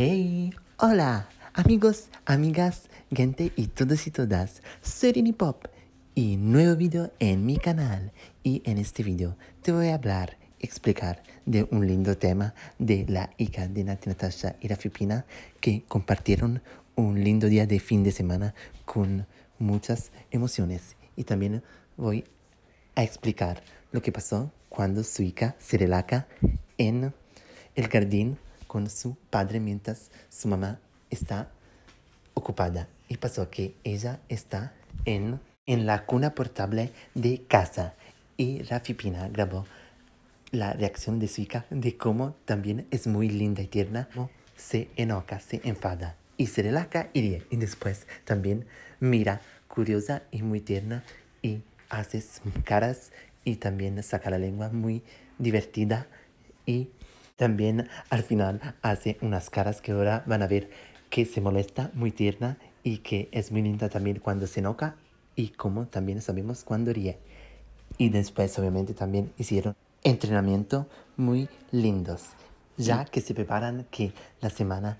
Hey, hola, amigos, amigas, gente y todos y todas. Soy Pop y nuevo video en mi canal. Y en este video te voy a hablar, explicar de un lindo tema de la hija de Natasha y la Filipina que compartieron un lindo día de fin de semana con muchas emociones. Y también voy a explicar lo que pasó cuando su hija se relaca en el jardín con su padre mientras su mamá está ocupada. Y pasó que ella está en, en la cuna portable de casa. Y Rafi Pina grabó la reacción de su hija de cómo también es muy linda y tierna. Se enoja, se enfada y se relaja y Y después también mira, curiosa y muy tierna y hace caras y también saca la lengua muy divertida y también al final hace unas caras que ahora van a ver que se molesta, muy tierna y que es muy linda también cuando se enoja y como también sabemos cuando ríe. Y después obviamente también hicieron entrenamiento muy lindos, ya que se preparan que la semana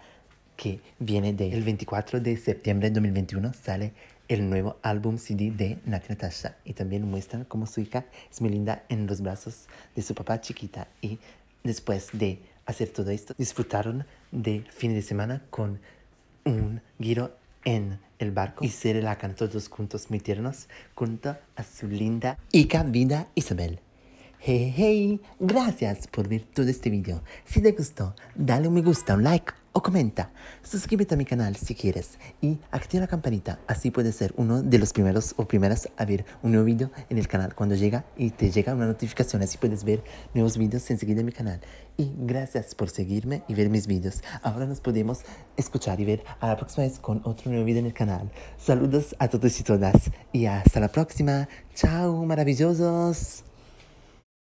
que viene del 24 de septiembre de 2021 sale el nuevo álbum CD de Natasha y también muestran cómo su hija es muy linda en los brazos de su papá chiquita y Después de hacer todo esto, disfrutaron de fin de semana con un giro en el barco y se cantó todos juntos muy tiernos junto a su linda y vida, Isabel. Hey, hey, gracias por ver todo este video. Si te gustó, dale un me gusta, un like comenta. Suscríbete a mi canal si quieres y activa la campanita, así puedes ser uno de los primeros o primeras a ver un nuevo video en el canal cuando llega y te llega una notificación, así puedes ver nuevos videos enseguida en mi canal. Y gracias por seguirme y ver mis videos. Ahora nos podemos escuchar y ver a la próxima vez con otro nuevo video en el canal. Saludos a todos y todas y hasta la próxima. Chao, maravillosos.